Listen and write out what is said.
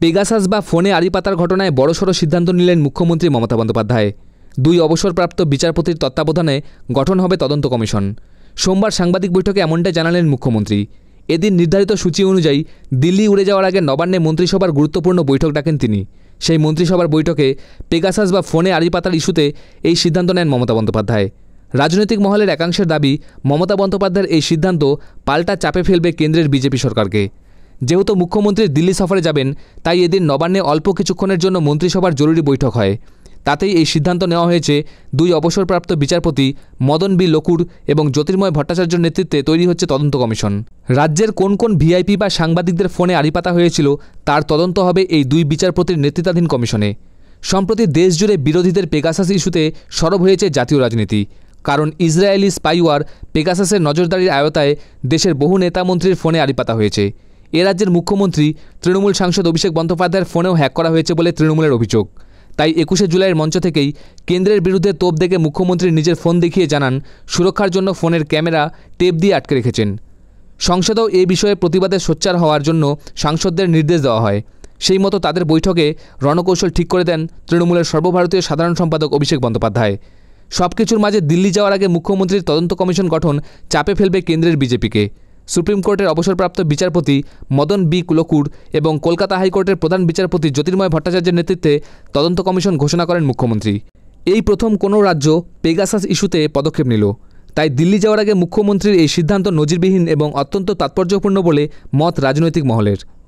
Pegasus বা ফোনে আড়িপাতার ঘটনায় বড়সড় সিদ্ধান্ত নিলেন মুখ্যমন্ত্রী মমতা বন্দ্যোপাধ্যায় দুই অবসরপ্রাপ্ত বিচারপতির তত্ত্বাবধানে গঠন হবে তদন্ত কমিশন সোমবার সাংবাদিক বৈঠকে এমনটাই জানালেন মুখ্যমন্ত্রী এদিন নির্ধারিত সূচি অনুযায়ী দিল্লি উড়ে যাওয়ার আগে নবান্নে মন্ত্রিসভার গুরুত্বপূর্ণ বৈঠক ডাকেন তিনি সেই মন্ত্রিসভার বৈঠকে পেগাসাস বা ফোনে আড়িপাতার ইস্যুতে এই সিদ্ধান্ত নেন মমতা বন্দ্যোপাধ্যায় রাজনৈতিক মহলের একাংশের দাবি মমতা বন্দ্যোপাধ্যায়ের এই সিদ্ধান্ত পাল্টা চাপে ফেলবে কেন্দ্রের বিজেপি সরকারকে যেহেতু মুখ্যমন্ত্রী দিল্লি সফরে যাবেন তাই এদিন নবান্নে অল্প কিছুক্ষণের জন্য মন্ত্রিসভার জরুরি বৈঠক হয় তাতেই এই সিদ্ধান্ত নেওয়া হয়েছে দুই অবসরপ্রাপ্ত বিচারপতি মদন বি লকুর এবং জ্যোতির্ময় ভট্টাচার্যর নেতৃত্বে তৈরি হচ্ছে তদন্ত কমিশন রাজ্যের কোন কোন ভিআইপি বা সাংবাদিকদের ফোনে আড়িপাতা হয়েছিল তার তদন্ত হবে এই দুই বিচারপতির নেতৃত্বাধীন কমিশনে সম্প্রতি দেশজুড়ে বিরোধীদের পেগাসাস ইস্যুতে সরব হয়েছে জাতীয় রাজনীতি কারণ ইসরায়েলি স্পাইওয়ার পেগাসাসের নজরদারির আয়তায় দেশের বহু নেতামন্ত্রীর ফোনে আড়িপাতা হয়েছে এ রাজ্যের মুখ্যমন্ত্রী তৃণমূল সাংসদ অভিষেক বন্দ্যোপাধ্যায়ের ফোনেও হ্যাক করা হয়েছে বলে তৃণমূলের অভিযোগ তাই একুশে জুলাইয়ের মঞ্চ থেকেই কেন্দ্রের বিরুদ্ধে তোপ দেখে মুখ্যমন্ত্রী নিজের ফোন দেখিয়ে জানান সুরক্ষার জন্য ফোনের ক্যামেরা টেপ দিয়ে আটকে রেখেছেন সংসদেও এ বিষয়ে প্রতিবাদে সোচ্চার হওয়ার জন্য সাংসদদের নির্দেশ দেওয়া হয় সেই মতো তাদের বৈঠকে রণকৌশল ঠিক করে দেন তৃণমূলের সর্বভারতীয় সাধারণ সম্পাদক অভিষেক বন্দ্যোপাধ্যায় সব কিছুর মাঝে দিল্লি যাওয়ার আগে মুখ্যমন্ত্রীর তদন্ত কমিশন গঠন চাপে ফেলবে কেন্দ্রের বিজেপিকে সুপ্রিম কোর্টের অবসরপ্রাপ্ত বিচারপতি মদন বি কুলকুর এবং কলকাতা হাইকোর্টের প্রধান বিচারপতি জ্যোতির্ময় ভট্টাচার্যের নেতৃত্বে তদন্ত কমিশন ঘোষণা করেন মুখ্যমন্ত্রী এই প্রথম কোনো রাজ্য পেগাসাস ইস্যুতে পদক্ষেপ নিল তাই দিল্লি যাওয়ার আগে মুখ্যমন্ত্রীর এই সিদ্ধান্ত নজিরবিহীন এবং অত্যন্ত তাৎপর্যপূর্ণ বলে মত রাজনৈতিক মহলের